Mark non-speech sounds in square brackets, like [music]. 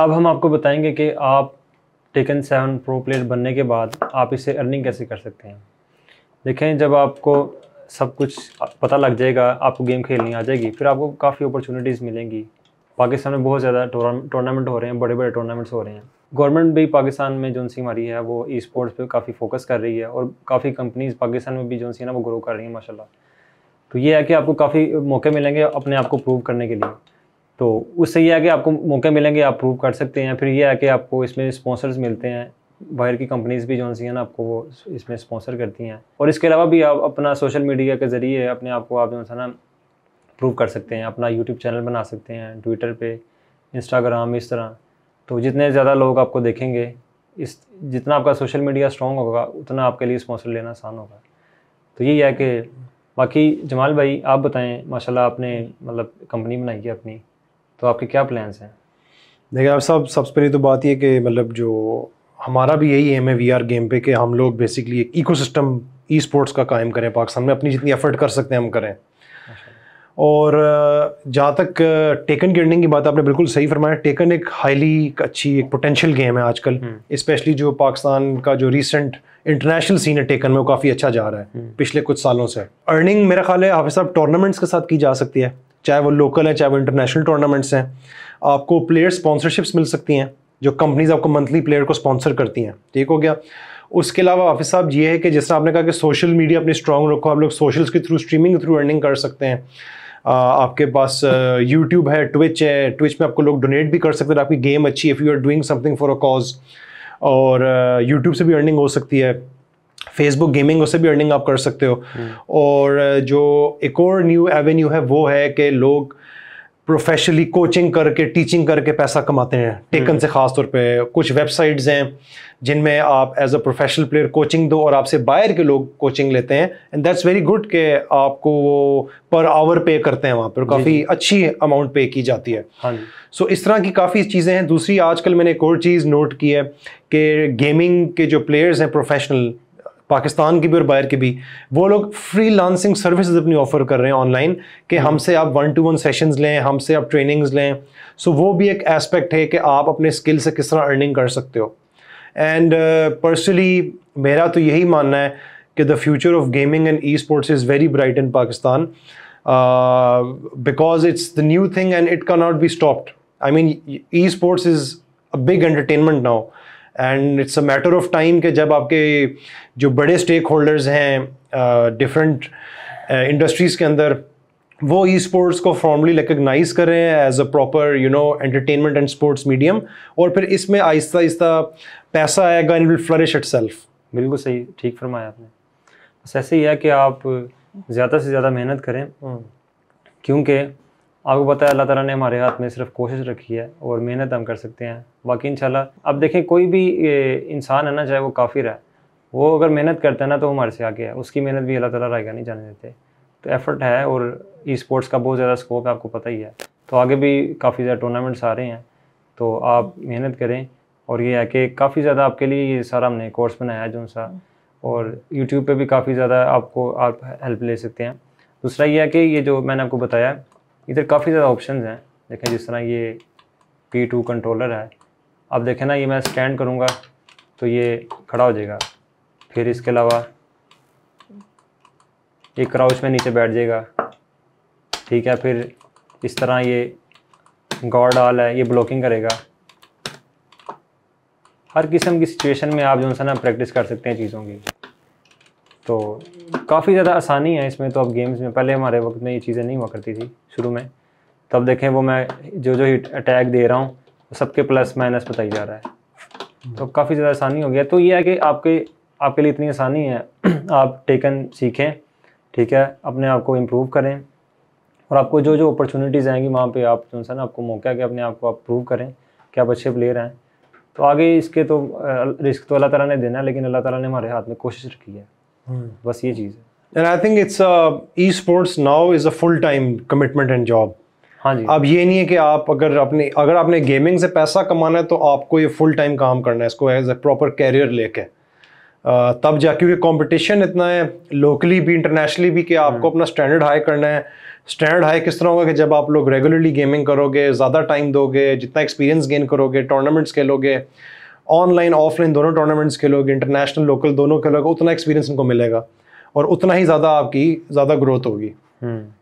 अब हम आपको बताएंगे कि आप टेकन सेवन प्रो प्लेयर बनने के बाद आप इसे अर्निंग कैसे कर सकते हैं देखें जब आपको सब कुछ पता लग जाएगा आपको गेम खेलनी आ जाएगी फिर आपको काफ़ी अपॉर्चुनिटीज़ मिलेंगी पाकिस्तान में बहुत ज़्यादा टूर्नामेंट हो रहे हैं बड़े बड़े टूर्नामेंट्स हो रहे हैं गवर्नमेंट भी पाकिस्तान में जोन सी हमारी है वो ई स्पोर्ट्स पर काफ़ी फोकस कर रही है और काफ़ी कंपनीज पाकिस्तान में भी जोन सी है ना वो ग्रो कर रही हैं माशाल्लाह तो ये है कि आपको काफ़ी मौके मिलेंगे अपने आप को प्रूव करने के लिए तो उससे ये है कि आपको मौके मिलेंगे आप प्रूव कर सकते हैं फिर ये है कि आपको इसमें स्पॉन्सर्स मिलते हैं बाहर की कंपनीज भी जो सी हैं ना आपको वो इसमें स्पॉन्सर करती हैं और इसके अलावा भी आप अपना सोशल मीडिया के ज़रिए अपने आप को आप जो है ना प्रूव कर सकते हैं अपना यूट्यूब चैनल बना सकते हैं ट्विटर पे इंस्टाग्राम इस तरह तो जितने ज़्यादा लोग आपको देखेंगे इस जितना आपका सोशल मीडिया स्ट्रॉन्ग होगा उतना आपके लिए स्पॉन्सर लेना आसान होगा तो यही है कि बाकी जमाल भाई आप बताएं माशाल्लाह आपने मतलब कंपनी बनाई है अपनी तो आपके क्या प्लान्स हैं देखिए आप सब सबसे पहले तो बात यह कि मतलब जो हमारा भी यही एम है वी आर गेम पे कि हम लोग बेसिकली एक इको सिस्टम ई स्पोर्ट्स का कायम करें पाकिस्तान में अपनी जितनी एफर्ट कर सकते हैं हम करें अच्छा। और जहाँ तक टेकन की अर्निंग की बात आपने बिल्कुल सही फरमाया टेकन एक हाईली अच्छी एक पोटेंशियल गेम है आजकल स्पेशली हम्म। जो पाकिस्तान का जो रिसेंट इंटरनेशनल सीन है टेकन में वो काफ़ी अच्छा जा रहा है हम्म। पिछले कुछ सालों से अर्निंग मेरा ख्याल है हाफि साहब टूर्नामेंट्स के साथ की जा सकती है चाहे वो लोकल हैं चाहे वो इंटरनेशनल टूर्नामेंट्स हैं आपको प्लेयर स्पॉन्सरशिप्स मिल सकती हैं जो कंपनीज आपको मंथली प्लेयर को स्पॉन्सर करती हैं ठीक हो गया उसके अलावा ऑफिस साहब ये है कि जैसे आपने कहा कि सोशल मीडिया अपनी स्ट्रॉन्ग रखो आप लोग सोशल्स के थ्रू स्ट्रीमिंग थ्रू अर्निंग कर सकते हैं आ, आपके पास यूट्यूब है ट्विच है ट्विच में आपको लोग डोनेट भी कर सकते हैं आपकी गेम अच्छी if you are doing something for a cause और यूट्यूब से भी अर्निंग हो सकती है फेसबुक गेमिंग उससे भी अर्निंग आप कर सकते हो हम्म। और जो एक और न्यू एवेन्यू है वो है कि लोग प्रोफेशनली कोचिंग करके टीचिंग करके पैसा कमाते हैं टेकन हम्म। से ख़ास तौर पे कुछ वेबसाइट्स हैं जिनमें आप as a professional player coaching दो और आपसे बाहर के लोग कोचिंग लेते हैं एंड दैट्स वेरी गुड के आपको वो पर आवर पे करते हैं वहाँ पर काफ़ी अच्छी अमाउंट पे की जाती है हाँ सो so, इस तरह की काफ़ी चीज़ें हैं दूसरी आजकल मैंने एक और चीज़ नोट की है कि गेमिंग के जो प्लेयर्स हैं प्रोफेशनल पाकिस्तान की भी और बाहर की भी वो लोग फ्री लांसिंग सर्विसेज अपनी ऑफर कर रहे हैं ऑनलाइन कि हम्म। हमसे आप वन टू वन सेशंस लें हमसे आप ट्रेनिंग्स लें सो so, वो भी एक एस्पेक्ट है कि आप अपने स्किल से किस तरह अर्निंग कर सकते हो एंड पर्सनली uh, मेरा तो यही मानना है कि the future of gaming and esports is very bright in Pakistan because it's the new thing and it का not be stopped I mean esports is a big entertainment now and it's a matter of time कि जब आपके जो बड़े stakeholders हैं different industries के अंदर वो ई स्पोर्ट्स को फॉर्मली रिकगनाइज करें as a proper you know entertainment and sports medium और फिर इसमें आहिस्ता आहिस्ता पैसा आएगा and will flourish itself बिल्कुल सही ठीक फरमाया आपने बस ऐसे ही है कि आप ज़्यादा से ज़्यादा मेहनत करें हम्म। क्योंकि आपको पता है अल्लाह ताला ने हमारे हाथ में सिर्फ कोशिश रखी है और मेहनत हम कर सकते हैं बाकी इंशाल्लाह अब देखें कोई भी इंसान है ना चाहे वो काफिर है वो अगर मेहनत करता है ना तो हमारे से आगे है उसकी मेहनत भी अल्लाह ताला रायगा नहीं जाने देते तो एफर्ट है और ई स्पोर्ट्स का बहुत ज़्यादा स्कोप है आपको पता ही है तो आगे भी काफ़ी ज़्यादा टूर्नामेंट्स आ रहे हैं तो आप मेहनत करें और ये है कि काफ़ी ज़्यादा आपके लिए ये सारा हमने कोर्स बनाया है जो सा और यूट्यूब पर भी काफ़ी ज़्यादा आपको आप हेल्प ले सकते हैं दूसरा ये है कि ये जो मैंने आपको बताया इधर काफ़ी ज़्यादा ऑप्शन हैं देखें जिस तरह ये पी टू कंट्रोलर है अब देखें ना ये मैं स्टैंड करूँगा तो ये खड़ा हो जाएगा फिर इसके अलावा ये क्राउच में नीचे बैठ जाएगा ठीक है फिर इस तरह ये गॉड आल है ये ब्लॉकिंग करेगा हर किस्म की सिचुएशन में आप जो है ना प्रैक्टिस कर सकते हैं चीज़ों की तो काफ़ी ज़्यादा आसानी है इसमें तो अब गेम्स में पहले हमारे वक्त में ये चीज़ें नहीं हुआ करती थी शुरू में तो अब देखें वो मैं जो जो अटैक दे रहा हूँ सबके प्लस माइनस बताई जा रहा है तो काफ़ी ज़्यादा आसानी हो गया तो ये है कि आपके आपके लिए इतनी आसानी है [clears throat] आप टेकन सीखें ठीक है अपने आप को इम्प्रूव करें और आपको जो जो अपॉर्चुनिटीज़ आएंगी वहाँ पे आप जो सा ना आपको मौका है कि अपने आप को आप प्रूव करें कि आप अच्छे प्लेयर हैं तो आगे इसके तो रिस्क तो अल्लाह ताला ने देना है लेकिन अल्लाह ताला ने हमारे हाथ में कोशिश रखी है Hmm. बस ये चीज़ है and I think it's esports now is a full time commitment and job हाँ जी अब ये नहीं है कि आप अगर अपने अगर आपने गेमिंग से पैसा कमाना है तो आपको ये फुल टाइम काम करना है इसको एज ए प्रॉपर कैरियर लेके uh, तब जा क्योंकि कॉम्पिटिशन इतना है लोकली भी इंटरनेशनली भी कि आपको hmm. अपना स्टैंडर्ड हाई करना है स्टैंडर्ड हाई किस तरह होगा कि जब आप लोग रेगुलरली गेमिंग करोगे ज़्यादा टाइम दोगे जितना एक्सपीरियंस गेन करोगे टूर्नामेंट्स खेलोगे ऑनलाइन ऑफलाइन दोनों टूर्नामेंट्स खेलोगे इंटरनेशनल लोकल दोनों खेलोगे उतना एक्सपीरियंस उनको मिलेगा और उतना ही ज़्यादा आपकी ज़्यादा ग्रोथ होगी हम्म।